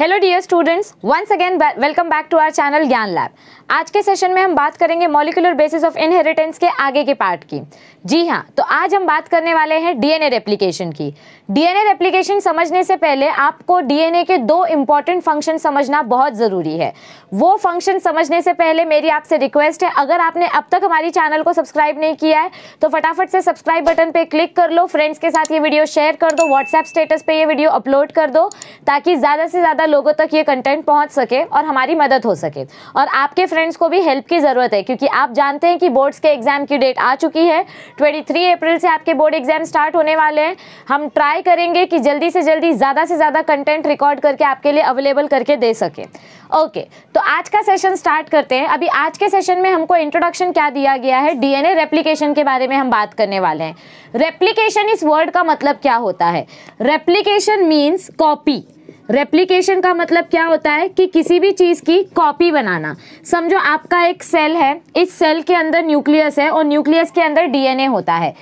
Hello dear students once again welcome back to our channel Gyan lab आज के session में हम बात करेंगे मॉलिकुलर बेसिस ऑफ इनहेरिटेंस के आगे के पार्ट की जी हाँ तो आज हम बात करने वाले हैं डीएनए रेप्लिकेशन की डीएनए रेप्लिकेशन समझने से पहले आपको डीएनए के दो इंपॉर्टेंट फंक्शन समझना बहुत ज़रूरी है वो फंक्शन समझने से पहले मेरी आपसे रिक्वेस्ट है अगर आपने अब तक हमारी चैनल को सब्सक्राइब नहीं किया है तो फटाफट से सब्सक्राइब बटन पे क्लिक कर लो फ्रेंड्स के साथ ये वीडियो शेयर कर दो व्हाट्सएप स्टेटस पे ये वीडियो अपलोड कर दो ताकि ज़्यादा से ज़्यादा लोगों तक ये कंटेंट पहुँच सके और हमारी मदद हो सके और आपके फ्रेंड्स को भी हेल्प की ज़रूरत है क्योंकि आप जानते हैं कि बोर्ड्स के एग्ज़ाम की डेट आ चुकी है ट्वेंटी अप्रैल से आपके बोर्ड एग्ज़ाम स्टार्ट होने वाले हैं हम ट्राई ट्राई करेंगे कि जल्दी से जल्दी ज़्यादा से ज़्यादा कंटेंट रिकॉर्ड करके आपके लिए अवेलेबल करके दे सके ओके okay, तो आज का सेशन स्टार्ट करते हैं अभी आज के सेशन में हमको इंट्रोडक्शन क्या दिया गया है डीएनए रेप्लिकेशन के बारे में हम बात करने वाले हैं रेप्लिकेशन इस वर्ड का मतलब क्या होता है रेप्लिकेशन मीन्स कॉपी रेप्लीकेशन का मतलब क्या होता है कि किसी भी चीज़ की कॉपी बनाना समझो आपका एक सेल है इस सेल के अंदर न्यूक्लियस है और न्यूक्लियस के अंदर डीएनए होता है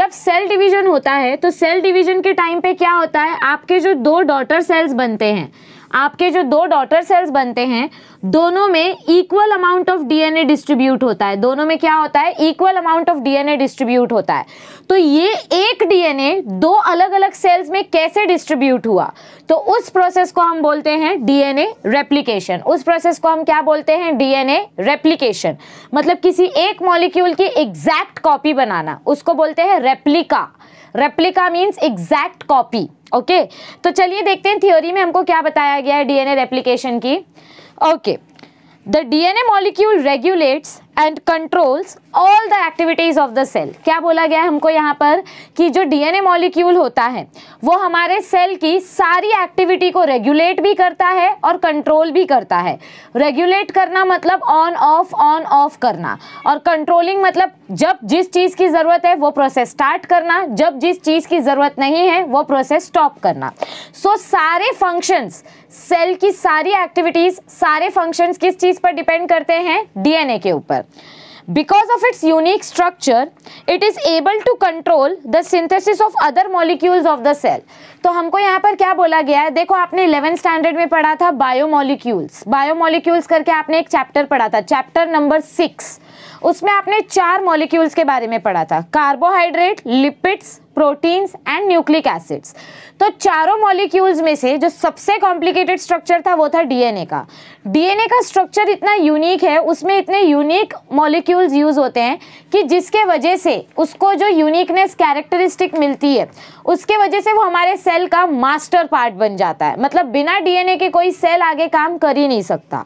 जब सेल डिवीजन होता है तो सेल डिवीजन के टाइम पे क्या होता है आपके जो दो डॉटर सेल्स बनते हैं आपके जो दो डॉटर सेल्स बनते हैं दोनों में equal amount of DNA distribute होता है दोनों में क्या होता है equal amount of DNA distribute होता है तो ये एक डीएनए दो अलग अलग सेल्स में कैसे डिस्ट्रीब्यूट हुआ तो उस प्रोसेस को हम बोलते हैं डीएनए रेप्लीकेशन उस प्रोसेस को हम क्या बोलते हैं डीएनए रेप्लीकेशन मतलब किसी एक मॉलिक्यूल की एग्जैक्ट कॉपी बनाना उसको बोलते हैं replica replica means exact copy okay तो चलिए देखते हैं थ्योरी में हमको क्या बताया गया है डीएनए रेप्लिकेशन की okay the DNA molecule regulates and controls all the activities of the cell क्या बोला गया है हमको यहाँ पर कि जो डीएनए मॉलिक्यूल होता है वो हमारे सेल की सारी एक्टिविटी को रेगुलेट भी करता है और कंट्रोल भी करता है रेगुलेट करना मतलब ऑन ऑफ ऑन ऑफ करना और कंट्रोलिंग मतलब जब जिस चीज़ की ज़रूरत है वो प्रोसेस स्टार्ट करना जब जिस चीज़ की ज़रूरत नहीं है वो प्रोसेस स्टॉप करना सो so, सारे फंक्शंस सेल की सारी एक्टिविटीज सारे फंक्शंस किस चीज पर डिपेंड करते हैं डीएनए के ऊपर because of its unique structure it is able to control the synthesis of other molecules of the cell तो हमको यहाँ पर क्या बोला गया है देखो आपने इलेवन स्टैंडर्ड में पढ़ा था बायोमोलिक्यूल्स बायोमोलिक्यूल्स करके आपने एक चैप्टर पढ़ा था चैप्टर नंबर सिक्स उसमें आपने चार मॉलिक्यूल्स के बारे में पढ़ा था carbohydrate lipids proteins and nucleic acids तो चारों मॉलिक्यूल्स में से जो सबसे कॉम्प्लिकेटेड स्ट्रक्चर था वो था डीएनए का डीएनए का स्ट्रक्चर इतना यूनिक है उसमें इतने यूनिक मॉलिक्यूल्स यूज होते हैं कि जिसके वजह से उसको जो यूनिकनेस कैरेक्टरिस्टिक मिलती है उसके वजह से वो हमारे सेल का मास्टर पार्ट बन जाता है मतलब बिना डीएनए के कोई सेल आगे काम कर ही नहीं सकता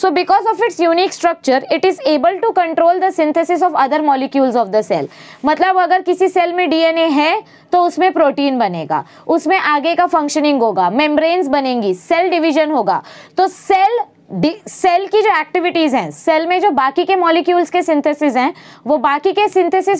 so because of its unique structure it is able to control the synthesis of other molecules of the cell मतलब अगर किसी सेल में डीएनए है तो उसमें प्रोटीन बनेगा उसमें आगे का फंक्शनिंग होगा मेम्ब्रेन्स बनेंगी सेल डिवीजन होगा तो सेल सेल की जो एक्टिविटीज़ हैं सेल में जो बाकी के मॉलिक्यूल्स के सिंथेसिस हैं वो बाकी के सिंथेसिस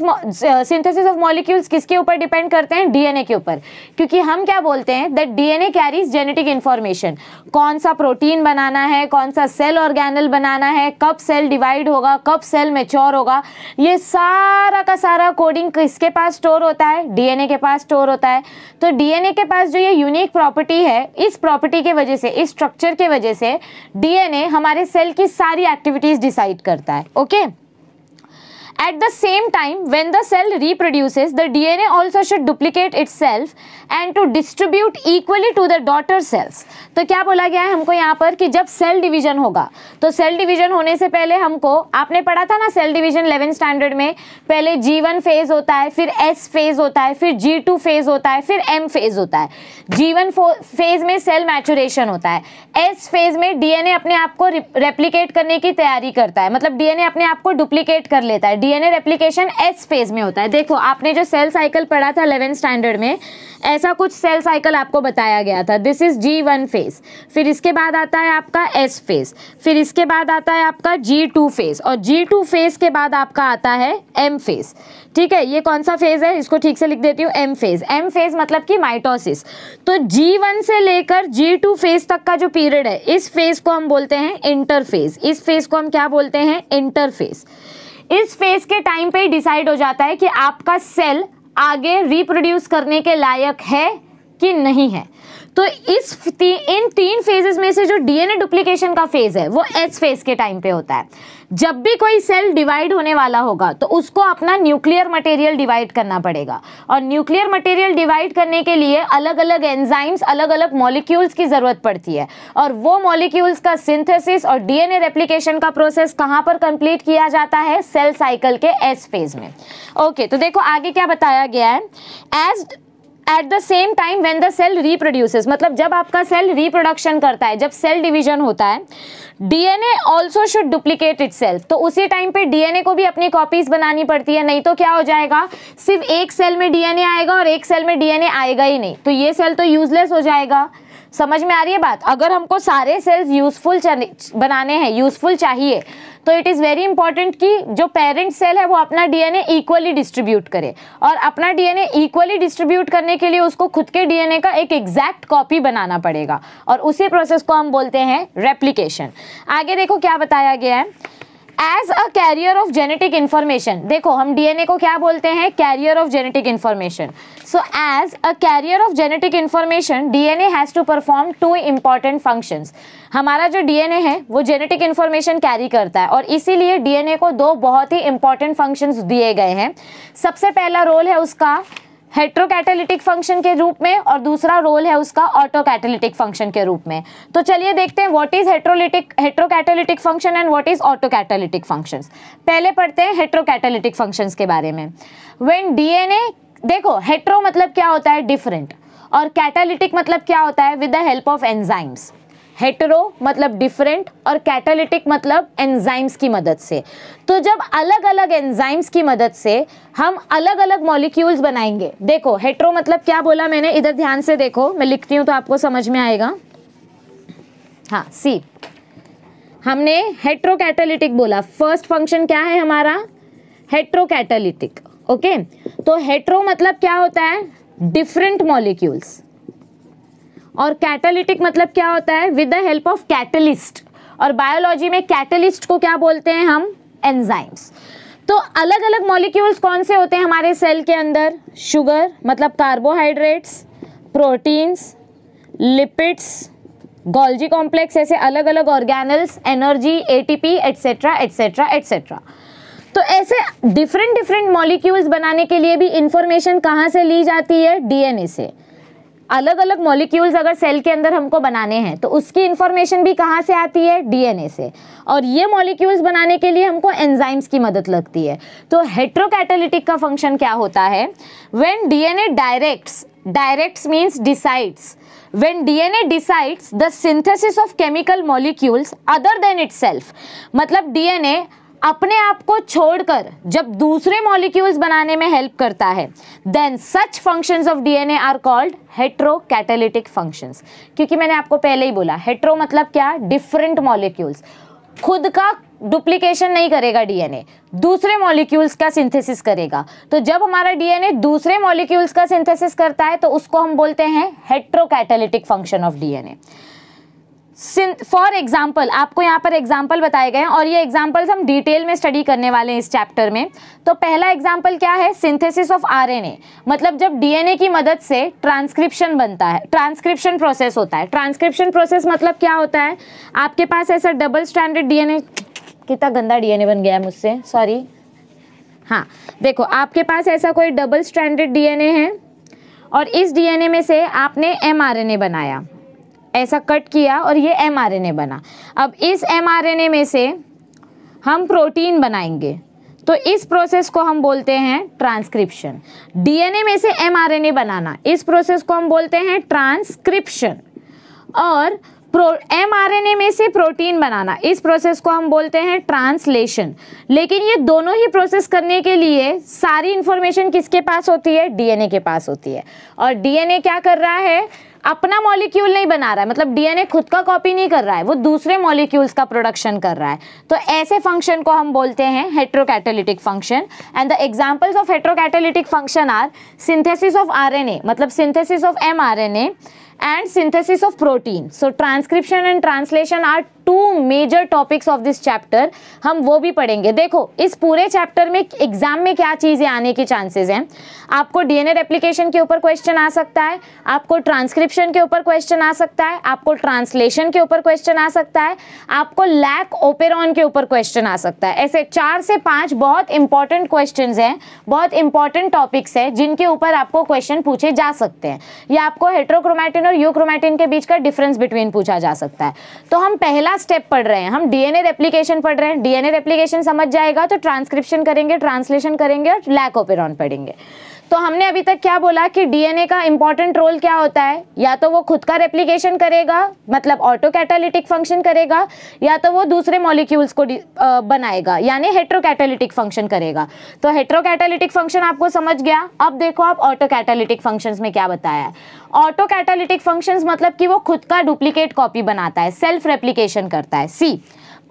सिंथेसिस ऑफ मॉलिक्यूल्स किसके ऊपर डिपेंड करते हैं डीएनए के ऊपर क्योंकि हम क्या बोलते हैं that DNA carries genetic information कौन सा प्रोटीन बनाना है कौन सा सेल ऑर्गेनल बनाना है कब सेल डिवाइड होगा कब सेल मेच्योर होगा ये सारा का सारा कोडिंग किसके पास स्टोर होता है डीएनए के पास स्टोर होता है तो डीएनए के पास जो ये यूनिक प्रॉपर्टी है इस प्रॉपर्टी के वजह से इस स्ट्रक्चर के वजह से डीएनए डीएनए हमारे सेल की सारी एक्टिविटीज डिसाइड करता है okay okay? At the same time, when the cell reproduces, the DNA should duplicate itself and to distribute equally to the daughter cells तो क्या बोला गया है हमको यहाँ पर कि जब सेल डिवीजन होगा तो सेल डिवीजन होने से पहले हमको आपने पढ़ा था ना सेल डिवीजन इलेवन स्टैंडर्ड में पहले वन फेज होता है फिर एस फेज होता है फिर जी टू फेज होता है फिर एम फेज होता है वन फेज में सेल मैचुरेशन होता है एस फेज में डी एन ए अपने आप को रेप्लीकेट करने की तैयारी करता है मतलब डी एन ए अपने आप को डुप्लीकेट कर लेता है डीएनए रेप्लिकेशन एस फेज में होता है देखो आपने जो सेल साइकिल पढ़ा था अलेवेंथ स्टैंडर्ड में ऐसा कुछ सेल साइकिल आपको बताया गया था this is G one phase फिर इसके बाद आता है आपका एस फेज फिर इसके बाद आता है आपका जी टू फेज और जी टू फेज के बाद आपका आता है एम फेज ठीक है ये कौन सा फेज है इसको ठीक से लिख देती हूँ एम फेज एम फेज मतलब कि माइटोसिस तो जी वन से लेकर जी टू फेज तक का जो पीरियड है इस फेज को हम बोलते हैं इंटरफेज इस फेज को हम क्या बोलते हैं इंटरफेज इस फेज के टाइम पे डिसाइड हो जाता है कि आपका सेल आगे रिप्रोड्यूस करने के लायक है कि नहीं है तो इस ती, इन तीन फेजेस में से जो डीएनए डुप्लीकेशन का फेज है वो एस फेज के टाइम पे होता है जब भी कोई सेल डिवाइड होने वाला होगा तो उसको अपना न्यूक्लियर मटेरियल डिवाइड करना पड़ेगा और न्यूक्लियर मटेरियल डिवाइड करने के लिए अलग अलग एंजाइम्स अलग अलग मॉलिक्यूल्स की ज़रूरत पड़ती है और वो मॉलिक्यूल्स का सिंथेसिस और डीएनए रेप्लिकेशन का प्रोसेस कहाँ पर कंप्लीट किया जाता है सेल साइकिल के एस फेज में ओके तो देखो आगे क्या बताया गया है as at the same time when the cell reproduces मतलब जब आपका सेल रिप्रोडक्शन करता है जब सेल डिविजन होता है DNA also should duplicate itself तो उसी टाइम पे डीएनए को भी अपनी कॉपीज बनानी पड़ती है नहीं तो क्या हो जाएगा सिर्फ एक सेल में डीएनए आएगा और एक सेल में डीएनए आएगा ही नहीं तो ये सेल तो यूजलेस हो जाएगा समझ में आ रही है बात अगर हमको सारे सेल्स यूजफुल बनाने हैं यूजफुल चाहिए तो इट इज़ वेरी इंपॉर्टेंट कि जो पेरेंट सेल है वो अपना डीएनए इक्वली डिस्ट्रीब्यूट करे और अपना डीएनए इक्वली डिस्ट्रीब्यूट करने के लिए उसको खुद के डीएनए का एक एग्जैक्ट कॉपी बनाना पड़ेगा और उसी प्रोसेस को हम बोलते हैं रेप्लीकेशन आगे देखो क्या बताया गया है as a carrier of genetic information देखो हम डीएनए को क्या बोलते हैं carrier of genetic information so as a carrier of genetic information DNA has to perform two important functions हमारा जो डीएनए है वो जेनेटिक इन्फॉर्मेशन कैरी करता है और इसीलिए डीएनए को दो बहुत ही इंपॉर्टेंट फंक्शंस दिए गए हैं सबसे पहला रोल है उसका हेट्रोकैटेलिटिक फंक्शन के रूप में और दूसरा रोल है उसका ऑटोकैटेलिटिक फंक्शन के रूप में तो चलिए देखते हैं what is heterolytic heterocatalytic function and what is autocatalytic functions पहले पढ़ते हैं हेट्रोकैटेलिटिक फंक्शंस के बारे में व्हेन डीएनए देखो हेट्रो मतलब क्या होता है डिफरेंट और कैटालिटिक मतलब क्या होता है with the help of enzymes hetero मतलब डिफरेंट और कैटालिटिक मतलब एंजाइम्स की मदद से तो जब अलग अलग एंजाइम्स की मदद से हम अलग अलग मॉलिक्यूल्स बनाएंगे देखो हेटरो मतलब क्या बोला मैंने इधर ध्यान से देखो मैं लिखती हूँ तो आपको समझ में आएगा हाँ सी हमने हेट्रोकैटालिटिक बोला फर्स्ट फंक्शन क्या है हमारा हेट्रोकैटालिटिक ओके तो हेट्रो मतलब क्या होता है डिफरेंट मॉलिक्यूल्स और कैटालिटिक मतलब क्या होता है with the help of catalyst और बायोलॉजी में कैटलिस्ट को क्या बोलते हैं हम एंजाइम्स तो अलग अलग मॉलिक्यूल्स कौन से होते हैं हमारे सेल के अंदर शुगर मतलब carbohydrates proteins lipids Golgi complex ऐसे अलग अलग organelles energy ATP etcetera etcetera etcetera तो ऐसे डिफरेंट डिफरेंट मॉलिक्यूल्स बनाने के लिए भी इंफॉर्मेशन कहाँ से ली जाती है डीएनए से अलग अलग मॉलिक्यूल्स अगर सेल के अंदर हमको बनाने हैं तो उसकी इन्फॉर्मेशन भी कहाँ से आती है डीएनए से और ये मॉलिक्यूल्स बनाने के लिए हमको एंजाइम्स की मदद लगती है तो हेट्रोकैटेलिटिक का फंक्शन क्या होता है when DNA directs directs means decides when DNA decides the synthesis of chemical molecules other than itself मतलब DNA अपने आप को छोड़कर जब दूसरे मॉलिक्यूल्स बनाने में हेल्प करता है then such functions of DNA are called hetero catalytic functions क्योंकि मैंने आपको पहले ही बोला हेट्रो मतलब क्या डिफरेंट मॉलिक्यूल्स खुद का डुप्लीकेशन नहीं करेगा डीएनए दूसरे मॉलिक्यूल्स का सिंथेसिस करेगा तो जब हमारा डीएनए दूसरे मॉलिक्यूल्स का सिंथेसिस करता है तो उसको हम बोलते हैं heterocatalytic function of DNA for example आपको यहाँ पर एग्जाम्पल बताए गए हैं और ये एग्जाम्पल्स हम डिटेल में स्टडी करने वाले हैं इस चैप्टर में तो पहला एग्जाम्पल क्या है सिंथेसिस ऑफ आरएनए मतलब जब डीएनए की मदद से ट्रांसक्रिप्शन बनता है ट्रांसक्रिप्शन प्रोसेस होता है ट्रांसक्रिप्शन प्रोसेस मतलब क्या होता है आपके पास ऐसा डबल स्टैंडर्ड डीएनए कितना गंदा डीएनए बन गया है मुझसे सॉरी हाँ देखो आपके पास ऐसा कोई डबल स्टैंडर्ड डीएनए है और इस डीएनए में से आपने एमआरएनए बनाया ऐसा कट किया और ये ए बना अब इस ए में से हम प्रोटीन बनाएंगे तो इस प्रोसेस को हम बोलते हैं ट्रांसक्रिप्शन डीएनए में से एमआरएनए बनाना इस प्रोसेस को हम बोलते हैं ट्रांसक्रिप्शन और प्रो एमआरएनए में से प्रोटीन बनाना इस प्रोसेस को हम बोलते हैं ट्रांसलेशन लेकिन ये दोनों ही प्रोसेस करने के लिए सारी इन्फॉर्मेशन किसके पास होती है डीएनए के पास होती है और डीएनए क्या कर रहा है अपना मॉलिक्यूल नहीं बना रहा है मतलब डीएनए खुद का कॉपी नहीं कर रहा है वो दूसरे मॉलिक्यूल्स का प्रोडक्शन कर रहा है तो ऐसे फंक्शन को हम बोलते हैं heterocatalytic function and the examples of heterocatalytic function are synthesis of R मतलब synthesis of M and synthesis of protein so transcription and translation are two major topics of this chapter हम वो भी पढ़ेंगे देखो इस पूरे चैप्टर में exam में क्या चीज़ें आने के चांसेस हैं आपको डीएनए एप्लीकेशन के ऊपर क्वेश्चन आ सकता है आपको ट्रांसक्रिप्शन के ऊपर क्वेश्चन आ सकता है आपको ट्रांसलेशन के ऊपर क्वेश्चन आ सकता है आपको लैक ओपेरॉन के ऊपर क्वेश्चन आ सकता है ऐसे चार से पाँच बहुत इंपॉर्टेंट क्वेश्चन हैं बहुत इंपॉर्टेंट टॉपिक्स हैं जिनके ऊपर आपको क्वेश्चन पूछे जा सकते हैं या आपको हेट्रोक्रोमैटिन और यूक्रोमैटिन के बीच का डिफरेंस बिटवीन पूछा जा सकता है तो हम पहला स्टेप पढ़ रहे हैं हम डीएनए रेप्लीकेशन पढ़ रहे हैं डीएनए रेप्लीकेशन समझ जाएगा तो ट्रांसक्रिप्शन करेंगे ट्रांसलेशन करेंगे और लैक लैकोपेरॉन पढ़ेंगे तो हमने अभी तक क्या बोला कि डीएनए का इंपॉर्टेंट रोल क्या होता है या तो वो खुद का रेप्लीकेशन करेगा मतलब ऑटो कैटालिटिक फंक्शन करेगा या तो वो दूसरे मॉलिक्यूल्स को बनाएगा यानी हेट्रो कैटालिटिक फंक्शन करेगा तो हेट्रो कैटालिटिक फंक्शन आपको समझ गया अब देखो आप ऑटो कैटालिटिक फंक्शन में क्या बताया ऑटो कैटालिटिक फंक्शन मतलब कि वो खुद का डुप्लीकेट कॉपी बनाता है सेल्फ रेप्लीकेशन करता है सी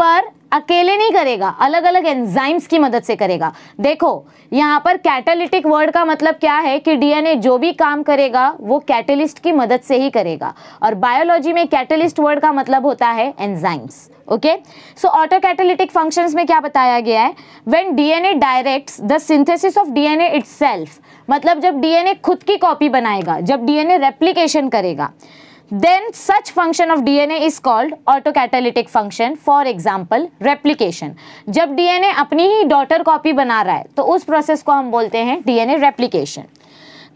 पर अकेले नहीं करेगा अलग अलग एंजाइम्स की मदद से करेगा देखो यहाँ पर कैटालिटिक वर्ड का मतलब क्या है कि डीएनए जो भी काम करेगा वो कैटलिस्ट की मदद से ही करेगा और बायोलॉजी में कैटलिस्ट वर्ड का मतलब होता है enzymes okay so auto catalytic function में क्या बताया गया है when DNA direct the synthesis of DNA itself मतलब जब डीएनए खुद की कॉपी बनाएगा जब डीएनए रेप्लीकेशन करेगा Then such function of DNA is called autocatalytic function. For example, replication. जब DNA अपनी ही daughter copy बना रहा है तो उस process को हम बोलते हैं DNA replication.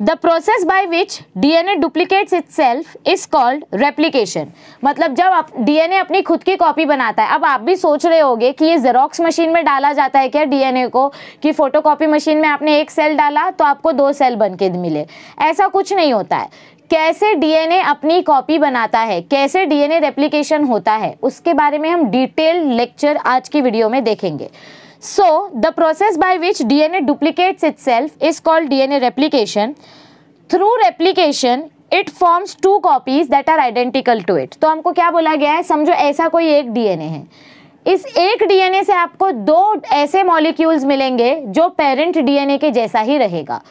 The process by which DNA duplicates itself is called replication. मतलब जब आप DNA अपनी खुद की कॉपी बनाता है अब आप भी सोच रहे होगे कि ये जेरोक्स मशीन में डाला जाता है क्या DNA को कि फोटोकॉपी मशीन में आपने एक सेल डाला तो आपको दो सेल बन के मिले ऐसा कुछ नहीं होता है कैसे डीएनए अपनी कॉपी बनाता है कैसे डीएनए रेप्लिकेशन होता है उसके बारे में हम डिटेल लेक्चर आज की वीडियो में देखेंगे so the process by which DNA duplicates self is called DNA replication through replication it forms two copies that are identical to it तो हमको क्या बोला गया है समझो ऐसा कोई एक डीएनए है इस एक डीएनए से आपको दो ऐसे मॉलिक्यूल्स मिलेंगे जो पेरेंट डीएनए के जैसा ही रहेगा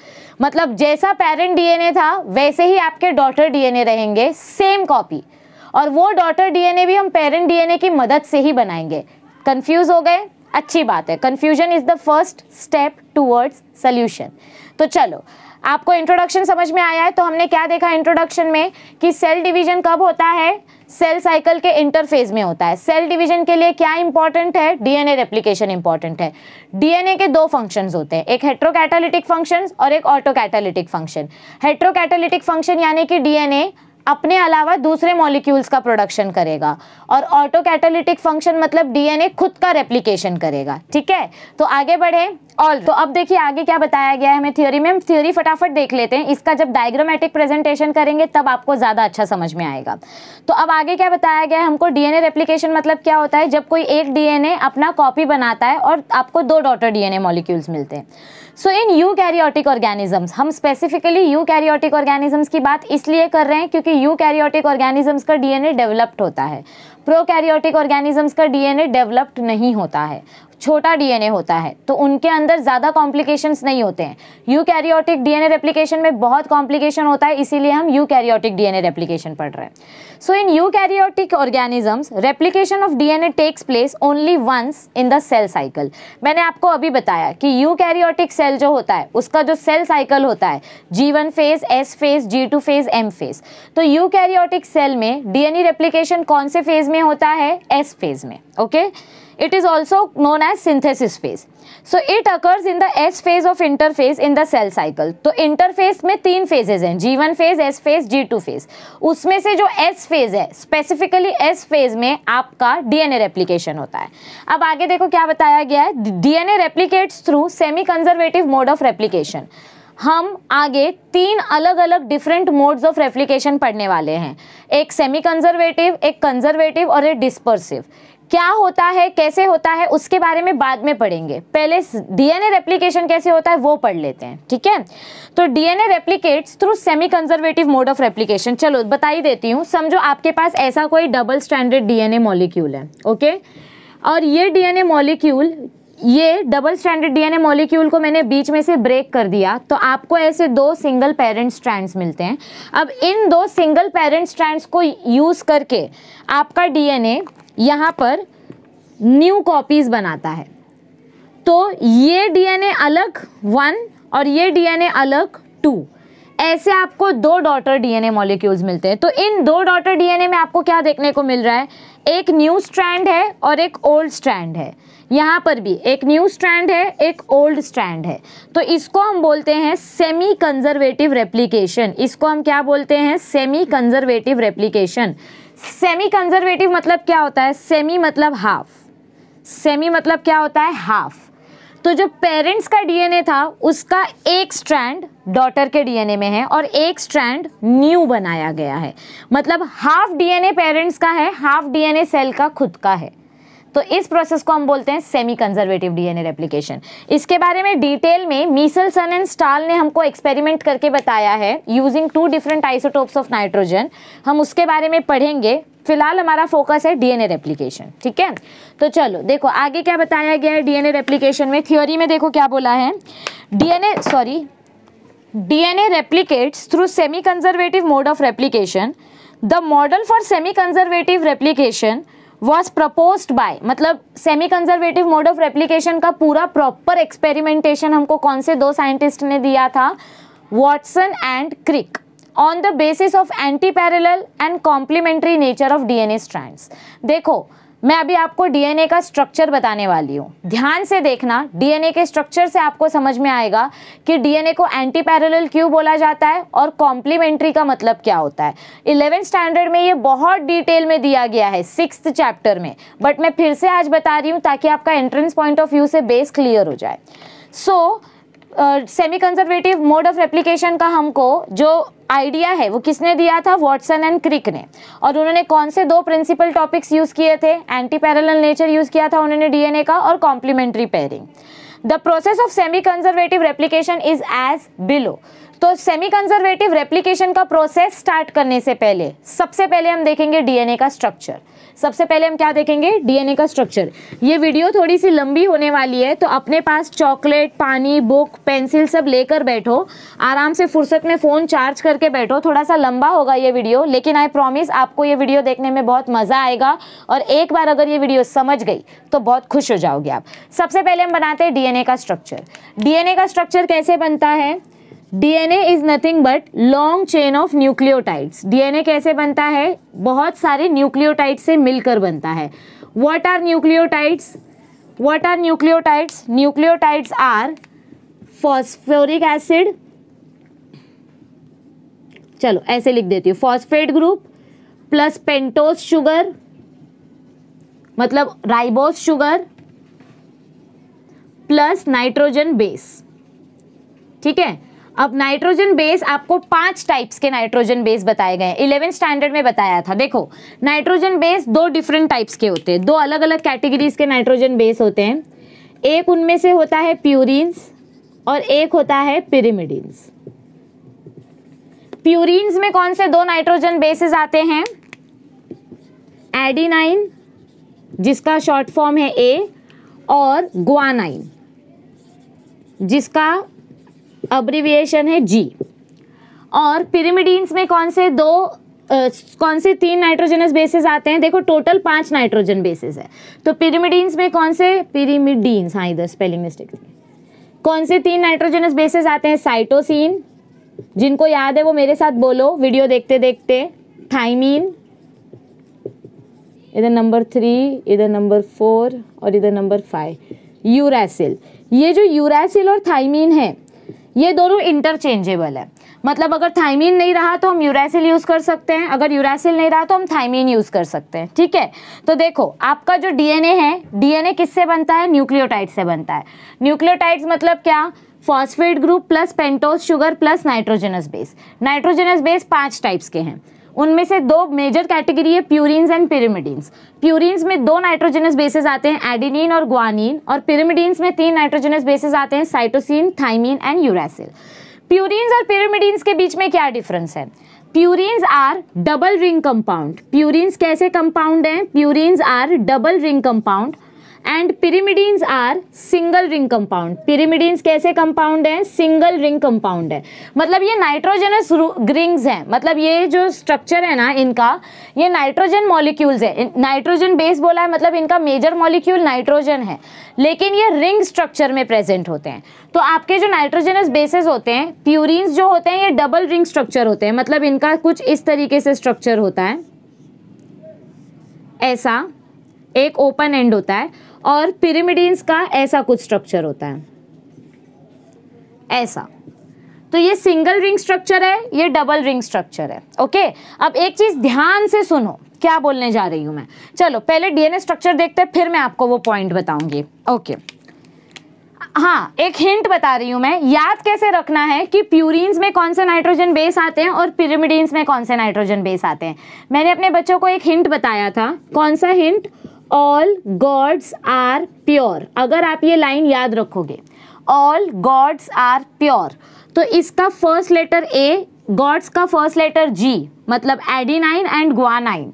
मतलब जैसा पेरेंट डीएनए था वैसे ही आपके डॉटर डीएनए रहेंगे सेम कॉपी और वो डॉटर डीएनए भी हम पेरेंट डीएनए की मदद से ही बनाएंगे कंफ्यूज हो गए अच्छी बात है confusion is the first step towards solution तो चलो आपको इंट्रोडक्शन समझ में आया है तो हमने क्या देखा इंट्रोडक्शन में कि सेल डिवीजन कब होता है सेल साइकिल के इंटरफेज में होता है सेल डिवीजन के लिए क्या इंपॉर्टेंट है डीएनए रेप्लिकेशन इंपॉर्टेंट है डीएनए के दो फंक्शन होते हैं एक हेट्रोकैटालिटिक फंक्शन और एक ऑटोकैटालिटिक फंक्शन हेट्रोकैटालिटिक फंक्शन यानी कि डीएनए अपने अलावा दूसरे मॉलिक्यूल्स का प्रोडक्शन करेगा और ऑटो कैटालिटिक फंक्शन मतलब डीएनए खुद का रेप्लिकेशन करेगा ठीक है तो आगे बढ़े ऑल तो अब देखिए आगे क्या बताया गया है हमें थ्योरी में हम थ्योरी फटाफट देख लेते हैं इसका जब डायग्रामेटिक प्रेजेंटेशन करेंगे तब आपको ज़्यादा अच्छा समझ में आएगा तो अब आगे क्या बताया गया है हमको डीएनए रेप्लीकेशन मतलब क्या होता है जब कोई एक डीएनए अपना कॉपी बनाता है और आपको दो डॉटर डीएनए मॉलिक्यूल्स मिलते हैं so in eukaryotic organisms हम स्पेसिफिकली यू कैरियोटिक ऑर्गेनिजम्स की बात इसलिए कर रहे हैं क्योंकि यू कैरियोटिक ऑर्गेनिजम्स का डीएनए डेवलप्ड होता है प्रोकैरियोटिक ऑर्गेनिजम्स का डीएनए डेवलप्ड नहीं होता है छोटा डीएनए होता है तो उनके अंदर ज़्यादा कॉम्प्लिकेशंस नहीं होते हैं यू कैरियोटिक डीएनए रेप्लिकेशन में बहुत कॉम्प्लिकेशन होता है इसीलिए हम यू कैरियोटिक डीएनए रेप्लिकेशन पढ़ रहे हैं so in eukaryotic organisms replication of DNA takes place only once in the cell cycle मैंने आपको अभी बताया कि कैरियोटिक सेल जो होता है उसका जो सेल साइकिल होता है G one phase S phase G two phase M phase तो कैरियोटिक सेल में डी डीएनए रेप्लिकेशन कौन से फेज में होता है एस फेज में okay okay? It is also known as synthesis phase. So it occurs in the S phase of interphase in the cell cycle. तो interphase में तीन phases हैं G1 phase, S phase, G2 phase. उसमें से जो S phase है specifically S phase में आपका DNA replication होता है अब आगे देखो क्या बताया गया है DNA replicates through semi conservative mode of replication. हम आगे तीन अलग अलग डिफरेंट मोड्स ऑफ रेप्लिकेशन पढ़ने वाले हैं एक सेमी कंजर्वेटिव एक कंजर्वेटिव और एक डिस्पर्सिव क्या होता है कैसे होता है उसके बारे में बाद में पढ़ेंगे पहले डीएनए रेप्लीकेशन कैसे होता है वो पढ़ लेते हैं ठीक है तो DNA replicates through semi conservative mode of replication चलो बताई देती हूँ समझो आपके पास ऐसा कोई double stranded DNA molecule okay ओके और ये डीएनए मॉलिक्यूल ये डबल स्टैंडर्ड डीएनए मॉलिक्यूल को मैंने बीच में से ब्रेक कर दिया तो आपको ऐसे दो सिंगल पेरेंट स्ट्रैंड्स मिलते हैं अब इन दो सिंगल पेरेंट स्ट्रैंड्स को यूज़ करके आपका डीएनए यहाँ पर न्यू कॉपीज़ बनाता है तो ये डीएनए अलग वन और ये डीएनए अलग टू ऐसे आपको दो डॉटर डीएनए मॉलिक्यूल्स मिलते हैं तो इन दो डॉटर डीएनए में आपको क्या देखने को मिल रहा है एक न्यू स्ट्रैंड है और एक ओल्ड स्ट्रैंड है यहाँ पर भी एक न्यू स्ट्रैंड है एक ओल्ड स्ट्रैंड है तो इसको हम बोलते हैं सेमी कंजर्वेटिव रेप्लीकेशन इसको हम क्या बोलते हैं semi conservative replication semi conservative मतलब क्या होता है सेमी मतलब हाफ सेमी मतलब क्या होता है हाफ तो जो पेरेंट्स का डीएनए था उसका एक स्ट्रैंड डॉटर के डीएनए में है और एक स्ट्रैंड न्यू बनाया गया है मतलब हाफ डीएनए पेरेंट्स का है हाफ डीएनए सेल का खुद का है तो इस प्रोसेस को हम बोलते हैं सेमी कंजर्वेटिव डीएनए रेप्लिकेशन इसके बारे में डिटेल में मीसल सन एंड स्टाल ने हमको एक्सपेरिमेंट करके बताया है using two different isotopes of nitrogen हम उसके बारे में पढ़ेंगे फिलहाल हमारा फोकस है डीएनए रेप्लिकेशन ठीक है तो चलो देखो आगे क्या बताया गया है डीएनए रेप्लिकेशन में थ्योरी में देखो क्या बोला है DNA sorry DNA replicates through semi conservative mode of replication. The model for semi conservative replication was proposed by मतलब semi conservative mode of replication का पूरा प्रॉपर एक्सपेरिमेंटेशन हमको कौन से दो साइंटिस्ट ने दिया था Watson and Crick on the basis of anti parallel and complementary nature of DNA strand देखो मैं अभी आपको डीएनए का स्ट्रक्चर बताने वाली हूँ ध्यान से देखना डीएनए के स्ट्रक्चर से आपको समझ में आएगा कि डीएनए को एंटी पैरेलल क्यों बोला जाता है और कॉम्प्लीमेंट्री का मतलब क्या होता है इलेवेंथ स्टैंडर्ड में ये बहुत डिटेल में दिया गया है सिक्स चैप्टर में बट मैं फिर से आज बता रही हूँ ताकि आपका एंट्रेंस पॉइंट ऑफ व्यू से बेस क्लियर हो जाए so so, semi conservative mode of application का हमको जो आइडिया है वो किसने दिया था वॉटसन एंड क्रिक ने और उन्होंने कौन से दो प्रिंसिपल टॉपिक्स यूज़ किए थे एंटी पैरल नेचर यूज़ किया था उन्होंने डीएनए का और complementary pairing the process of semi conservative replication is as below तो सेमी कंजर्वेटिव रेप्लीकेशन का प्रोसेस स्टार्ट करने से पहले सबसे पहले हम देखेंगे डीएनए का स्ट्रक्चर सबसे पहले हम क्या देखेंगे डीएनए का स्ट्रक्चर ये वीडियो थोड़ी सी लंबी होने वाली है तो अपने पास चॉकलेट पानी बुक पेंसिल सब लेकर बैठो आराम से फुर्सत में फ़ोन चार्ज करके बैठो थोड़ा सा लंबा होगा ये वीडियो लेकिन आई प्रॉमिस आपको ये वीडियो देखने में बहुत मज़ा आएगा और एक बार अगर ये वीडियो समझ गई तो बहुत खुश हो जाओगे आप सबसे पहले हम बनाते हैं डीएनए का स्ट्रक्चर डीएनए का स्ट्रक्चर कैसे बनता है DNA is nothing but long chain of nucleotides DNA कैसे बनता है बहुत सारे न्यूक्लियोटाइड से मिलकर बनता है what are nucleotides what are nucleotides nucleotides are phosphoric acid चलो ऐसे लिख देती हूँ phosphate group plus pentose sugar मतलब ribose sugar plus nitrogen base ठीक है अब नाइट्रोजन बेस आपको पांच टाइप्स के नाइट्रोजन बेस बताए गए इलेवन स्टैंडर्ड में बताया था देखो नाइट्रोजन बेस दो डिफरेंट टाइप्स के होते हैं दो अलग अलग कैटेगरीज के नाइट्रोजन बेस होते हैं एक उनमें से होता है प्यूरिन्स और एक होता है पिरिमिडिन्स प्यूरिन्स में कौन से दो नाइट्रोजन बेसिस आते हैं एडीनाइन जिसका शॉर्ट फॉर्म है ए और गुआनाइन जिसका अब्रिविएशन है जी और पिरीमिडीन्स में कौन से दो आ, कौन से तीन नाइट्रोजनस बेसिस आते हैं देखो टोटल पांच नाइट्रोजन बेसिस है तो पिरीमिडीन्स में कौन से पिरीमिडीन्स हाँ इधर स्पेलिंग मिस्टेक कौन से तीन नाइट्रोजनस बेसिस आते हैं साइटोसिन जिनको याद है वो मेरे साथ बोलो वीडियो देखते देखते थाइमीन इधर नंबर थ्री इधर नंबर फोर और इधर नंबर फाइव यूरासिल ये जो यूरासिल और थाइमीन है ये दोनों इंटरचेंजेबल है मतलब अगर थाइमीन नहीं रहा तो हम यूरासिल यूज़ कर सकते हैं अगर यूरासिल नहीं रहा तो हम थाइमीन यूज़ कर सकते हैं ठीक है तो देखो आपका जो डीएनए है डीएनए किससे बनता है न्यूक्लियोटाइड से बनता है न्यूक्लियोटाइड्स मतलब क्या phosphate group plus pentose sugar plus nitrogenous base nitrogenous base पांच टाइप्स के हैं उनमें से दो मेजर कैटेगरी है प्यूरिन्स एंड पिरिमिडीन्स प्यूरिन्स में दो नाइट्रोजनस बेसिस आते हैं एडिनिन और ग्वानिन और पिरिमिडीन्स में तीन नाइट्रोजनस बेसिस आते हैं cytosine thymine and uracil purines और पिरिमिडीन्स के बीच में क्या डिफरेंस है purines are double ring compound purines कैसे कंपाउंड हैं purines are double ring compound and pyrimidines are single ring compound pyrimidines कैसे कंपाउंड है सिंगल रिंग कंपाउंड है मतलब ये नाइट्रोजनस रिंग्स हैं मतलब ये जो स्ट्रक्चर है ना इनका ये नाइट्रोजन मॉलिक्यूल्स है नाइट्रोजन बेस बोला है मतलब इनका मेजर मॉलिक्यूल नाइट्रोजन है लेकिन ये रिंग स्ट्रक्चर में प्रेजेंट होते हैं तो आपके जो नाइट्रोजनस बेसेस होते हैं प्यूरिन्स जो होते हैं ये डबल रिंग स्ट्रक्चर होते हैं मतलब इनका कुछ इस तरीके से स्ट्रक्चर होता है ऐसा एक ओपन एंड होता है और पिरिमिडीन्स का ऐसा कुछ स्ट्रक्चर होता है ऐसा तो ये सिंगल रिंग स्ट्रक्चर है ये डबल रिंग स्ट्रक्चर है ओके अब एक चीज ध्यान से सुनो क्या बोलने जा रही हूं मैं चलो पहले डीएनए स्ट्रक्चर देखते हैं फिर मैं आपको वो पॉइंट बताऊंगी ओके हाँ एक हिंट बता रही हूँ मैं याद कैसे रखना है कि प्यूरिन्स में कौन से नाइट्रोजन बेस आते हैं और पिरिमिडीन्स में कौन से नाइट्रोजन बेस आते हैं मैंने अपने बच्चों को एक हिंट बताया था कौन सा hint all gods are pure अगर आप ये लाइन याद रखोगे ऑल गॉड्स आर प्योर तो इसका फर्स्ट लेटर ए गॉड्स का फर्स्ट लेटर जी मतलब adenine and guanine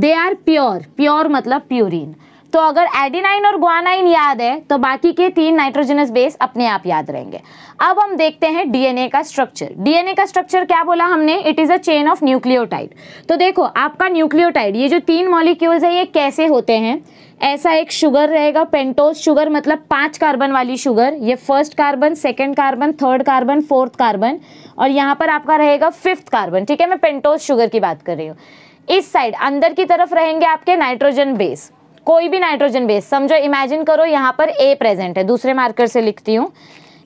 they are pure pure मतलब प्योरिन तो अगर एडीनाइन और ग्वानाइन याद है तो बाकी के तीन नाइट्रोजनस बेस अपने आप याद रहेंगे अब हम देखते हैं डीएनए का स्ट्रक्चर डीएनए का स्ट्रक्चर क्या बोला हमने it is a chain of nucleotide तो देखो आपका न्यूक्लियोटाइड ये जो तीन मॉलिक्यूल्स है ये कैसे होते हैं ऐसा एक शुगर रहेगा पेंटोज शुगर मतलब पांच कार्बन वाली शुगर ये first carbon second carbon third carbon fourth carbon और यहाँ पर आपका रहेगा फिफ्थ कार्बन ठीक है मैं पेंटोज शुगर की बात कर रही हूँ इस साइड अंदर की तरफ रहेंगे आपके नाइट्रोजन बेस कोई भी नाइट्रोजन बेस समझो इमेजिन करो यहाँ पर ए प्रेजेंट है दूसरे मार्कर से लिखती हूँ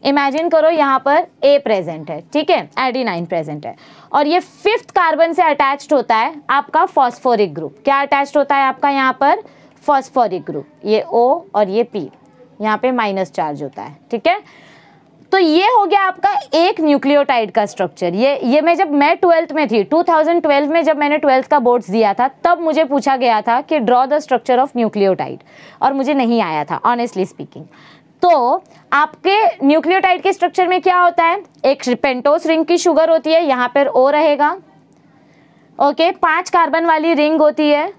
इमेजिन करो यहाँ पर ए प्रेजेंट है ठीक है एडी प्रेजेंट है और ये फिफ्थ कार्बन से अटैच्ड होता है आपका फॉस्फोरिक ग्रुप क्या अटैच्ड होता है आपका यहाँ पर फॉस्फोरिक ग्रुप ये ओ और ये पी यहाँ पे माइनस चार्ज होता है ठीक है तो ये हो गया आपका एक न्यूक्लियोटाइड का स्ट्रक्चर ये ये मैं जब मैं ट्वेल्थ में थी 2012 में जब मैंने ट्वेल्थ का बोर्ड्स दिया था तब मुझे पूछा गया था कि draw the structure of nucleotide और मुझे नहीं आया था ऑनेस्टली स्पीकिंग तो आपके न्यूक्लियोटाइड के स्ट्रक्चर में क्या होता है एक पेंटोस रिंग की शुगर होती है यहाँ पर ओ रहेगा ओके पांच कार्बन वाली रिंग होती है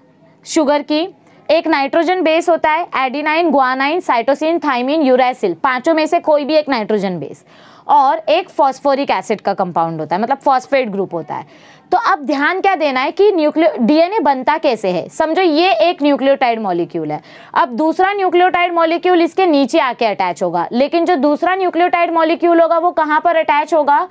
शुगर की एक नाइट्रोजन बेस होता है adenine guanine cytosine thymine uracil पांचों में से कोई भी एक नाइट्रोजन बेस और एक फॉस्फोरिक एसिड का कंपाउंड होता है मतलब फॉस्फेट ग्रुप होता है तो अब ध्यान क्या देना है कि न्यूक्लियो डीएनए बनता कैसे है समझो ये एक न्यूक्लियोटाइड मॉलिक्यूल है अब दूसरा न्यूक्लियोटाइड मॉलिक्यूल इसके नीचे आके अटैच होगा लेकिन जो दूसरा न्यूक्लियोटाइड मॉलिक्यूल होगा वो कहाँ पर अटैच होगा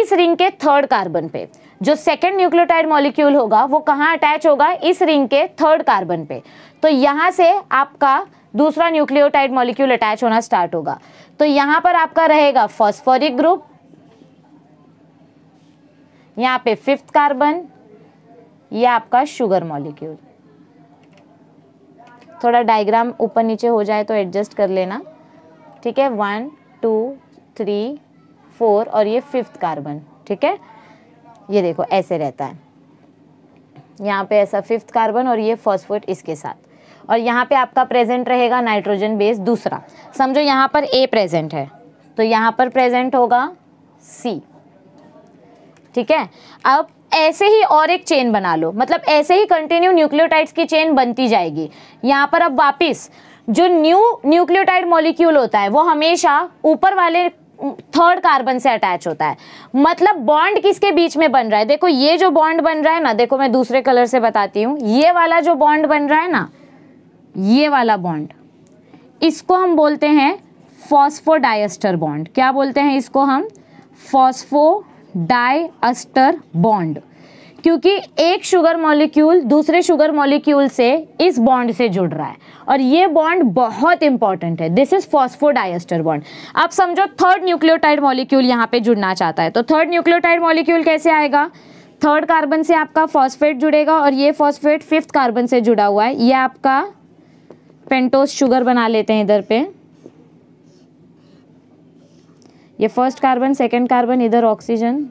इस रिंग के थर्ड कार्बन पे जो सेकेंड न्यूक्लियोटाइड मॉलिक्यूल होगा वो कहाँ अटैच होगा इस रिंग के थर्ड कार्बन पे तो यहाँ से आपका दूसरा न्यूक्लियोटाइड मॉलिक्यूल अटैच होना स्टार्ट होगा तो यहाँ पर आपका रहेगा फॉस्फोरिक ग्रुप यहाँ पे फिफ्थ कार्बन ये आपका शुगर मॉलिक्यूल थोड़ा डायग्राम ऊपर नीचे हो जाए तो एडजस्ट कर लेना ठीक है वन टू थ्री फोर और ये फिफ्थ कार्बन ठीक है ये देखो ऐसे रहता है यहाँ पे ऐसा फिफ्थ कार्बन और ये फॉस्फोट इसके साथ और यहाँ पे आपका प्रेजेंट रहेगा नाइट्रोजन बेस दूसरा समझो यहाँ पर ए प्रेजेंट है तो यहाँ पर प्रेजेंट होगा सी ठीक है अब ऐसे ही और एक चेन बना लो मतलब ऐसे ही कंटिन्यू न्यूक्लियोटाइड्स की चेन बनती जाएगी यहाँ पर अब वापस जो न्यू न्यूक्लियोटाइड मॉलिक्यूल होता है वो हमेशा ऊपर वाले थर्ड कार्बन से अटैच होता है मतलब बॉन्ड किसके बीच में बन रहा है देखो ये जो बॉन्ड बन रहा है ना देखो मैं दूसरे कलर से बताती हूँ ये वाला जो बॉन्ड बन रहा है ना ये वाला बॉन्ड इसको हम बोलते हैं फॉस्फोडाइस्टर बॉन्ड क्या बोलते हैं इसको हम फॉस्फोडाइस्टर बॉन्ड क्योंकि एक शुगर मॉलिक्यूल दूसरे शुगर मॉलिक्यूल से इस बॉन्ड से जुड़ रहा है और ये बॉन्ड बहुत इंपॉर्टेंट है दिस इज फॉस्फोडाइस्टर बॉन्ड आप समझो थर्ड न्यूक्लियोटाइड मॉलिक्यूल यहाँ पे जुड़ना चाहता है तो थर्ड न्यूक्लियोटाइड मॉलिक्यूल कैसे आएगा थर्ड कार्बन से आपका फॉस्फेट जुड़ेगा और ये फॉस्फेट फिफ्थ कार्बन से जुड़ा हुआ है ये आपका पेंटोस शुगर बना लेते हैं इधर पे ये फर्स्ट कार्बन सेकंड कार्बन इधर ऑक्सीजन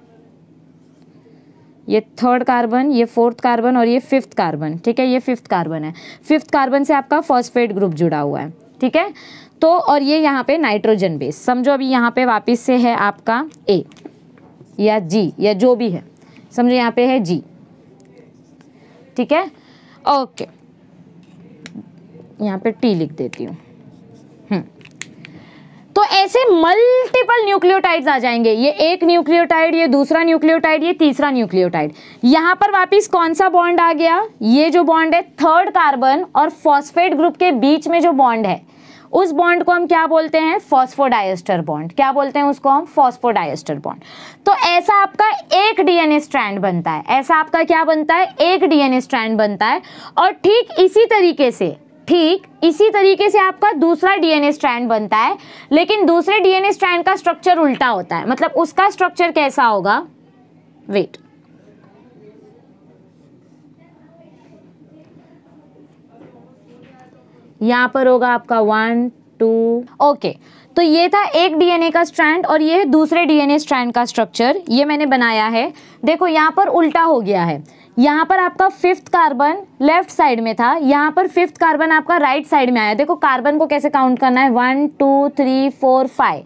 ये थर्ड कार्बन ये फोर्थ कार्बन और ये फिफ्थ कार्बन ठीक है ये फिफ्थ कार्बन है फिफ्थ कार्बन से आपका फर्स्ट ग्रुप जुड़ा हुआ है ठीक है तो और ये यहाँ पे नाइट्रोजन बेस समझो अभी यहाँ पे वापस से है आपका ए या जी या जो भी है समझो यहाँ पे है जी ठीक है ओके यहाँ पे टी लिख देती हूँ हम्म। तो ऐसे मल्टीपल न्यूक्लियोटाइड्स आ जाएंगे ये एक न्यूक्लियोटाइड ये दूसरा न्यूक्लियोटाइड ये तीसरा न्यूक्लियोटाइड यहाँ पर वापस कौन सा बॉन्ड आ गया ये जो बॉन्ड है थर्ड कार्बन और फॉस्फेट ग्रुप के बीच में जो बॉन्ड है उस बॉन्ड को हम क्या बोलते हैं फॉस्फोडाइस्टर बॉन्ड क्या बोलते हैं उसको हम फॉस्फोडाइस्टर बॉन्ड तो ऐसा आपका एक डीएनए स्ट्रैंड बनता है ऐसा आपका क्या बनता है एक डीएनए स्ट्रैंड बनता है और ठीक इसी तरीके से ठीक इसी तरीके से आपका दूसरा डीएनए स्ट्रैंड बनता है लेकिन दूसरे डीएनए स्ट्रैंड का स्ट्रक्चर उल्टा होता है मतलब उसका स्ट्रक्चर कैसा होगा वेट यहां पर होगा आपका वन टू ओके तो ये था एक डीएनए का स्ट्रैंड और ये है दूसरे डीएनए स्ट्रैंड का स्ट्रक्चर ये मैंने बनाया है देखो यहां पर उल्टा हो गया है यहाँ पर आपका फिफ्थ कार्बन लेफ्ट साइड में था यहाँ पर फिफ्थ कार्बन आपका राइट right साइड में आया देखो कार्बन को कैसे काउंट करना है one two three four five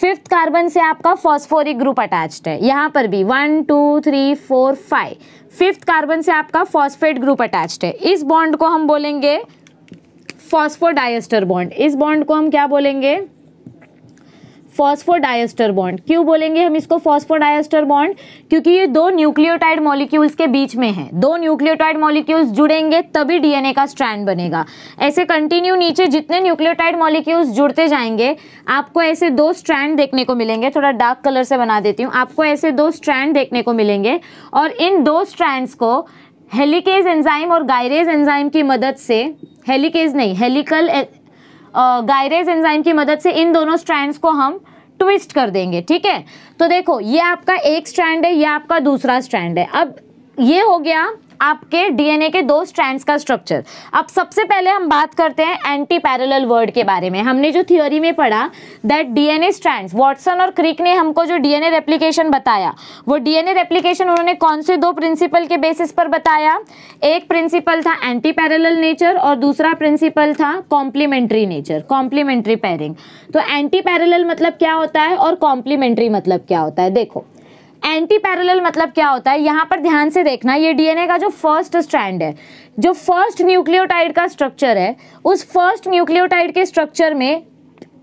fifth carbon से आपका फॉस्फोरिक ग्रुप अटैच्ड है यहाँ पर भी one two three four five fifth carbon से आपका फॉस्फेट ग्रुप अटैच्ड है इस बॉन्ड को हम बोलेंगे फॉस्फोडाइस्टर बॉन्ड इस बॉन्ड को हम क्या बोलेंगे फॉस्फोडाइस्टर बॉन्ड क्यों बोलेंगे हम इसको फॉस्फोडाइस्टर बॉन्ड क्योंकि ये दो न्यूक्लियोटाइड मॉलिक्यूल्स के बीच में है दो न्यूक्लियोटाइड मॉलिक्यूल्स जुड़ेंगे तभी डीएनए का स्ट्रैंड बनेगा ऐसे कंटिन्यू नीचे जितने न्यूक्लियोटाइड मॉलिक्यूल्स जुड़ते जाएंगे आपको ऐसे दो स्ट्रैंड देखने को मिलेंगे थोड़ा डार्क कलर से बना देती हूँ आपको ऐसे दो स्ट्रैंड देखने को मिलेंगे और इन दो स्ट्रैंड्स को हेलिकेज एंजाइम और गायरेज एंजाइम की मदद से हेलिकेज नहीं हेलिकल गायरेज एंजाइम की मदद से इन दोनों स्ट्रैंड्स को हम ट्विस्ट कर देंगे ठीक है तो देखो ये आपका एक स्ट्रैंड है ये आपका दूसरा स्ट्रैंड है अब ये हो गया आपके डीएनए के दो स्ट्रैंड्स का स्ट्रक्चर अब सबसे पहले हम बात करते हैं एंटी पैरेलल वर्ड के बारे में हमने जो थ्योरी में पढ़ा दैट डीएनए स्ट्रैंड्स वॉटसन और क्रिक ने हमको जो डीएनए रेप्लिकेशन बताया वो डीएनए रेप्लिकेशन उन्होंने कौन से दो प्रिंसिपल के बेसिस पर बताया एक प्रिंसिपल था एंटी पैरेलल नेचर और दूसरा प्रिंसिपल था कॉम्प्लीमेंट्री नेचर कॉम्प्लीमेंट्री पैरिंग तो एंटी पैरेलल मतलब क्या होता है और कॉम्प्लीमेंट्री मतलब क्या होता है देखो एंटी पैरेलल मतलब क्या होता है यहाँ पर ध्यान से देखना ये डीएनए का जो फर्स्ट स्ट्रैंड है जो फर्स्ट न्यूक्लियोटाइड का स्ट्रक्चर है उस फर्स्ट न्यूक्लियोटाइड के स्ट्रक्चर में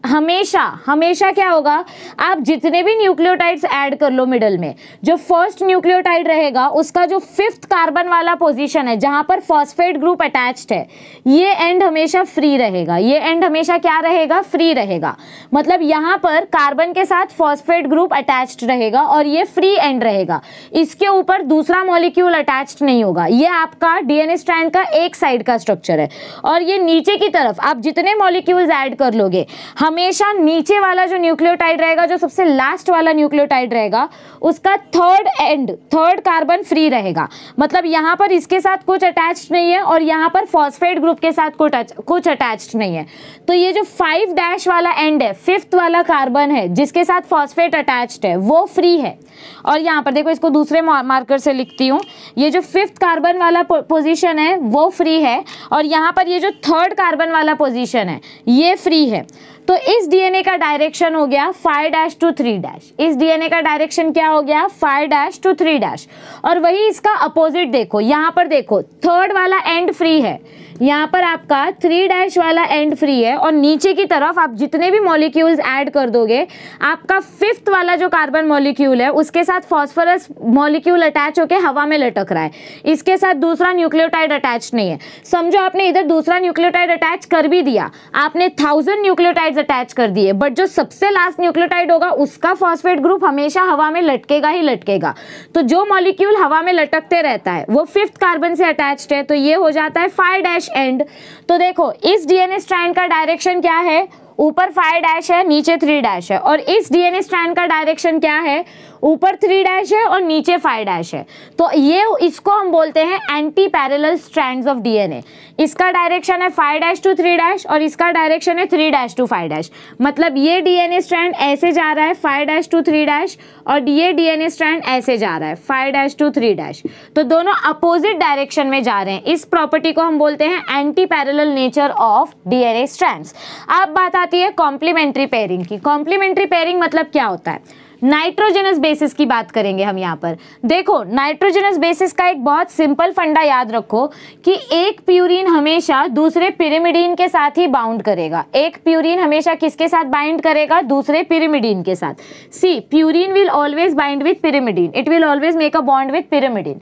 हमेशा हमेशा क्या होगा आप जितने भी न्यूक्लियोटाइड्स ऐड कर लो मिडल में जो फर्स्ट न्यूक्लियोटाइड रहेगा उसका जो फिफ्थ कार्बन वाला पोजीशन है जहां पर फॉस्फेट ग्रुप अटैच्ड है ये एंड हमेशा फ्री रहेगा ये एंड हमेशा क्या रहेगा फ्री रहेगा मतलब यहाँ पर कार्बन के साथ फॉस्फेट ग्रुप अटैच्ड रहेगा और ये फ्री एंड रहेगा इसके ऊपर दूसरा मॉलिक्यूल अटैच्ड नहीं होगा ये आपका डीएनए स्ट्रैंड का एक साइड का स्ट्रक्चर है और ये नीचे की तरफ आप जितने मॉलिक्यूल्स ऐड कर लोगे हम हमेशा नीचे वाला जो न्यूक्लियोटाइड रहेगा जो सबसे लास्ट वाला न्यूक्लियोटाइड रहेगा उसका third end third carbon free रहेगा मतलब यहाँ पर इसके साथ कुछ अटैच नहीं है और यहाँ पर फॉस्फेट ग्रुप के साथ कुछ अटैच नहीं है तो ये जो फाइव डैश वाला एंड है फिफ्थ वाला कार्बन है जिसके साथ फॉस्फेट अटैच्ड है वो फ्री है और यहाँ पर देखो इसको दूसरे मार्कर से लिखती हूँ ये जो फिफ्थ कार्बन वाला पोजिशन है वो फ्री है और यहाँ पर ये जो थर्ड कार्बन वाला पोजिशन है ये फ्री है तो इस डीएनए का डायरेक्शन हो गया five dash to three dash इस डीएनए का डायरेक्शन क्या हो गया five dash to three dash और वही इसका अपोजिट देखो यहाँ पर देखो थर्ड वाला एंड फ्री है यहाँ पर आपका थ्री डैश वाला एंड फ्री है और नीचे की तरफ आप जितने भी मॉलिक्यूल्स ऐड कर दोगे आपका फिफ्थ वाला जो कार्बन मॉलिक्यूल है उसके साथ फॉस्फरस मॉलिक्यूल अटैच होकर हवा में लटक रहा है इसके साथ दूसरा न्यूक्लियोटाइड अटैच नहीं है समझो आपने इधर दूसरा न्यूक्लियोटाइड अटैच कर भी दिया आपने थाउजेंड न्यूक्लियोटाइड अटैच कर दिए बट जो सबसे लास्ट न्यूक्लियोटाइड होगा उसका फॉस्फेट ग्रुप हमेशा हवा में लटकेगा ही लटकेगा तो जो मॉलिक्यूल हवा में लटकते रहता है वो फिफ्थ कार्बन से अटैच है तो ये हो जाता है फाइव डैश डैश एंड तो देखो इस डीएनए स्ट्रैंड का डायरेक्शन क्या है ऊपर फाइव डैश है नीचे थ्री डैश है और इस डीएनए स्ट्रैंड का डायरेक्शन क्या है ऊपर थ्री डैश है और नीचे फाइव डैश है तो ये इसको हम बोलते हैं antiparallel strands of DNA इसका डायरेक्शन है five dash to three dash और इसका डायरेक्शन है three dash to five dash मतलब ये डीएनए स्ट्रैंड ऐसे जा रहा है five dash to three dash और ये डीएनए स्ट्रैंड ऐसे जा रहा है five dash to three dash तो दोनों अपोजिट डायरेक्शन में जा रहे हैं इस प्रॉपर्टी को हम बोलते हैं antiparallel nature of DNA strands अब बात आती है कॉम्प्लीमेंट्री पेयरिंग की कॉम्प्लीमेंट्री पेयरिंग मतलब क्या होता है नाइट्रोजनस बेसिस की बात करेंगे हम यहाँ पर देखो नाइट्रोजनस बेसिस का एक बहुत सिंपल फंडा याद रखो कि एक प्यूरिन हमेशा दूसरे पिरिमिडीन के साथ ही बाउंड करेगा एक प्यूरिन हमेशा किसके साथ बाइंड करेगा दूसरे पिरिमिडीन के साथ C purine will always bind with pyrimidine it will always make a bond with pyrimidine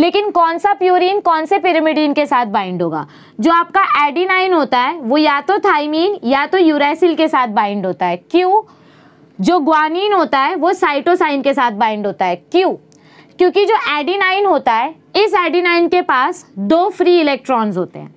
लेकिन कौन सा प्यूरिन कौन से पिरिमिडीन के साथ बाइंड होगा जो आपका एडिनाइन होता है वो या तो थाइमीन या तो यूरासिल के साथ बाइंड होता है क्यों जो ग्वानीन होता है वो साइटोसाइन के साथ बाइंड होता है क्यों क्योंकि जो एडीनाइन होता है इस एडीनाइन के पास दो फ्री इलेक्ट्रॉन्स होते हैं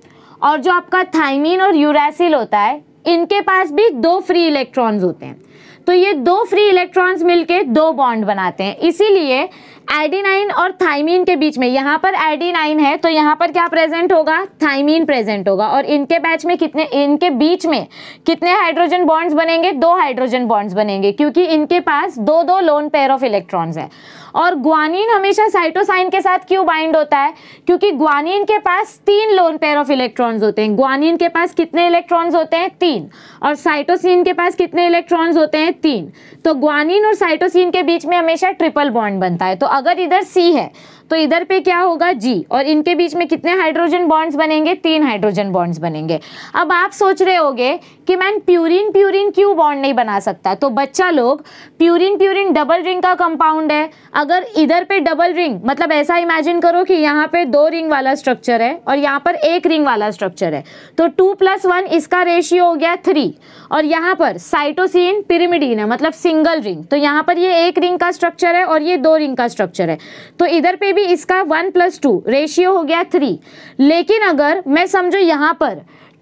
और जो आपका थाइमिन और यूरासिल होता है इनके पास भी दो फ्री इलेक्ट्रॉन्स होते हैं तो ये दो फ्री इलेक्ट्रॉन्स मिलके दो बॉन्ड बनाते हैं इसीलिए एडीनाइन और थाइमीन के बीच में यहाँ पर एडीनाइन है तो यहाँ पर क्या प्रेजेंट होगा थाइमीन प्रेजेंट होगा और इनके बैच में कितने इनके बीच में कितने हाइड्रोजन बॉन्ड्स बनेंगे दो हाइड्रोजन बॉन्ड्स बनेंगे क्योंकि इनके पास दो दो लोन पेयर ऑफ इलेक्ट्रॉन्स है और ग्वानिन हमेशा साइटोसाइन के साथ क्यों बाइंड होता है क्योंकि ग्वानिन के पास तीन लोन पेयर ऑफ इलेक्ट्रॉन्स होते हैं ग्वानिन के पास कितने इलेक्ट्रॉन्स होते हैं तीन और साइटोसिन के पास कितने इलेक्ट्रॉन्स होते हैं तीन तो ग्वानिन और साइटोसिन के बीच में हमेशा ट्रिपल बॉन्ड बनता है तो अगर इधर सी है तो इधर पे क्या होगा जी और इनके बीच में कितने हाइड्रोजन बॉन्ड्स बनेंगे तीन हाइड्रोजन बॉन्ड्स बनेंगे अब आप सोच रहे होगे कि मैं प्यूरिन प्यूरिन क्यों बॉन्ड नहीं बना सकता तो बच्चा लोग प्यूरिन प्यूरिन डबल रिंग का कंपाउंड है अगर इधर पे डबल रिंग मतलब ऐसा इमेजिन करो कि यहाँ पे दो रिंग वाला स्ट्रक्चर है और यहाँ पर एक रिंग वाला स्ट्रक्चर है तो टू प्लस वन इसका रेशियो हो गया थ्री और यहाँ पर साइटोसिन पिरिमिडीन है मतलब सिंगल रिंग तो यहाँ पर ये एक रिंग का स्ट्रक्चर है और ये दो रिंग का स्ट्रक्चर है तो इधर पे भी इसका वन प्लस टू रेशियो हो गया थ्री लेकिन अगर मैं समझो यहाँ पर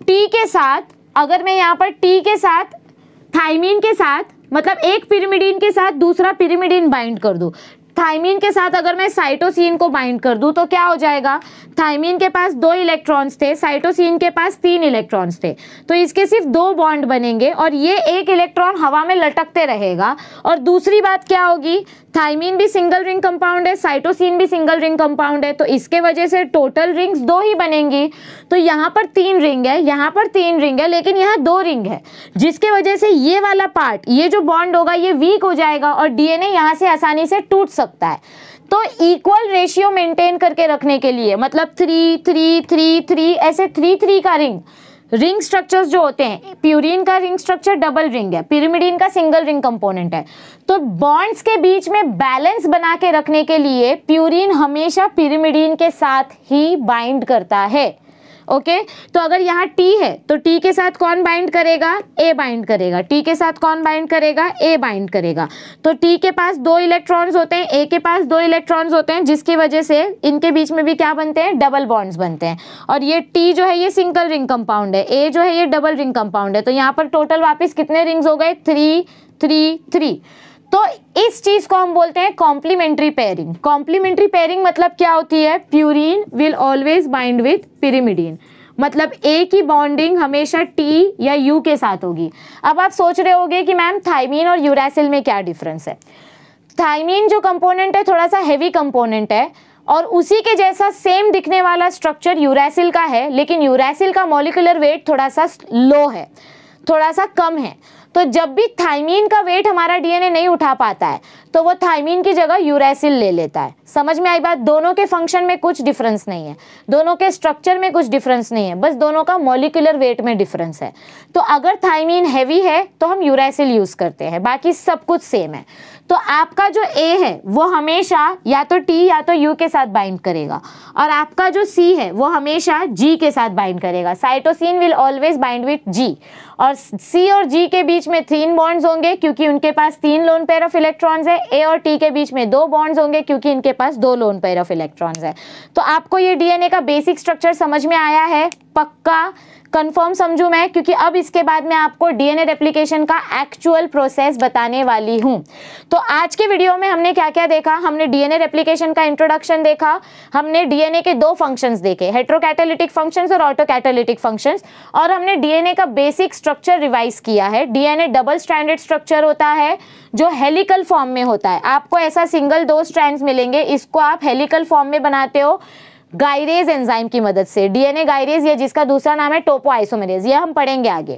टी के साथ अगर मैं यहाँ पर टी के साथ थाइमिन के साथ मतलब एक पिरिमिडीन के साथ दूसरा पिरिमिडीन बाइंड कर दूँ थाइमिन के साथ अगर मैं साइटोसिन को बाइंड कर दूँ तो क्या हो जाएगा थाइमिन के पास दो इलेक्ट्रॉन्स थे साइटोसिन के पास तीन इलेक्ट्रॉन्स थे तो इसके सिर्फ दो बॉन्ड बनेंगे और ये एक इलेक्ट्रॉन हवा में लटकते रहेगा और दूसरी बात क्या होगी थाइमिन भी सिंगल रिंग कंपाउंड है साइटोसिन भी सिंगल रिंग कंपाउंड है तो इसके वजह से टोटल रिंग्स दो ही बनेंगी तो यहाँ पर तीन रिंग है यहाँ पर तीन रिंग है लेकिन यहाँ दो रिंग है जिसके वजह से ये वाला पार्ट ये जो बॉन्ड होगा ये वीक हो जाएगा और डीएनए यहाँ से आसानी से टूट सकता है तो इक्वल रेशियो मेंटेन करके रखने के लिए मतलब थ्री थ्री थ्री थ्री ऐसे थ्री थ्री का रिंग रिंग स्ट्रक्चर्स जो होते हैं प्यूरिन का रिंग स्ट्रक्चर डबल रिंग है पिरिमिडिन का सिंगल रिंग कंपोनेंट है तो बॉन्ड्स के बीच में बैलेंस बना के रखने के लिए प्यूरिन हमेशा पिरिमिडिन के साथ ही बाइंड करता है ओके तो अगर यहाँ टी है तो टी के साथ कौन बाइंड करेगा ए बाइंड करेगा टी के साथ कौन बाइंड करेगा ए बाइंड करेगा तो टी के पास दो इलेक्ट्रॉन्स होते हैं ए के पास दो इलेक्ट्रॉन्स होते हैं जिसकी वजह से इनके बीच में भी क्या बनते हैं डबल बॉन्ड्स बनते हैं और ये टी जो है ये सिंगल रिंग कंपाउंड है ए जो है ये डबल रिंग कंपाउंड है तो यहाँ पर टोटल वापस कितने रिंग्स हो गए थ्री थ्री थ्री तो इस चीज को हम बोलते हैं कॉम्प्लीमेंट्री पेयरिंग कॉम्प्लीमेंट्री पेयरिंग मतलब क्या होती है purine will always bind with pyrimidine मतलब ए की बॉन्डिंग हमेशा टी या यू के साथ होगी अब आप सोच रहे होंगे कि मैम थाइमीन और यूरासिल में क्या डिफरेंस है थाइमीन जो कंपोनेंट है थोड़ा सा हेवी कंपोनेंट है और उसी के जैसा सेम दिखने वाला स्ट्रक्चर यूरासिल का है लेकिन यूरासिल का मॉलिकुलर वेट थोड़ा सा लो है थोड़ा सा कम है तो जब भी थाइमीन का वेट हमारा डीएनए नहीं उठा पाता है तो वो थाइमीन की जगह यूरेसिल ले लेता है समझ में आई बात दोनों के फंक्शन में कुछ डिफरेंस नहीं है दोनों के स्ट्रक्चर में कुछ डिफरेंस नहीं है बस दोनों का मोलिकुलर वेट में डिफरेंस है तो अगर थाइमीन हैवी है तो हम यूरेसिल यूज़ करते हैं बाकी सब कुछ सेम है तो आपका जो ए है वो हमेशा या तो टी या तो यू के साथ बाइंड करेगा और आपका जो सी है वो हमेशा जी के साथ बाइंड करेगा cytosine will always bind with G और सी और जी के बीच में तीन बॉन्ड्स होंगे क्योंकि उनके पास तीन लोन पेयर ऑफ इलेक्ट्रॉन्स है ए और टी के बीच में दो बॉन्ड्स होंगे क्योंकि इनके पास दो लोन पेयर ऑफ इलेक्ट्रॉन्स है तो आपको ये डीएनए का बेसिक स्ट्रक्चर समझ में आया है पक्का कंफर्म समझू मैं क्योंकि अब इसके बाद मैं आपको डीएनए रेप्लिकेशन का एक्चुअल प्रोसेस बताने वाली हूँ तो आज के वीडियो में हमने क्या क्या देखा हमने डीएनए रेप्लिकेशन का इंट्रोडक्शन देखा हमने डीएनए के दो फंक्शंस देखे हेट्रोकैटेलिटिक फंक्शंस और ऑटोकैटालिटिक फंक्शंस और हमने डीएनए का बेसिक स्ट्रक्चर रिवाइज किया है डीएनए डबल स्टैंडर्ड स्ट्रक्चर होता है जो हेलिकल फॉर्म में होता है आपको ऐसा सिंगल दो स्ट्रैंड मिलेंगे इसको आप हेलिकल फॉर्म में बनाते हो गायरेज एंजाइम की मदद से डीएनए गायरेज या जिसका दूसरा नाम है टोपो आइसोमेरेज यह हम पढ़ेंगे आगे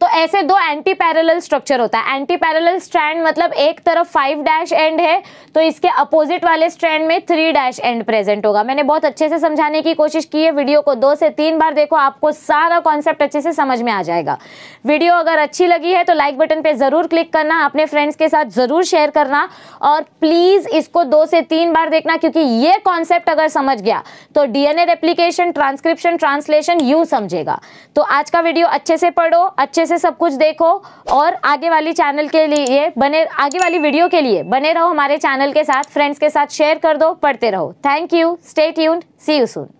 तो ऐसे दो एंटी पैरेलल स्ट्रक्चर होता है एंटी पैरेलल स्ट्रैंड मतलब एक तरफ फाइव डैश एंड है तो इसके अपोजिट वाले स्ट्रैंड में थ्री डैश एंड प्रेजेंट होगा मैंने बहुत अच्छे से समझाने की कोशिश की है वीडियो को दो से तीन बार देखो आपको सारा कॉन्सेप्ट अच्छे से समझ में आ जाएगा वीडियो अगर अच्छी लगी है तो लाइक बटन पर ज़रूर क्लिक करना अपने फ्रेंड्स के साथ ज़रूर शेयर करना और प्लीज़ इसको दो से तीन बार देखना क्योंकि ये कॉन्सेप्ट अगर समझ गया तो DNA replication transcription translation you समझेगा तो आज का वीडियो अच्छे से पढ़ो अच्छे से सब कुछ देखो और आगे वाली चैनल के लिए बने आगे वाली वीडियो के लिए बने रहो हमारे चैनल के साथ फ्रेंड्स के साथ शेयर कर दो पढ़ते रहो thank you stay tuned see you soon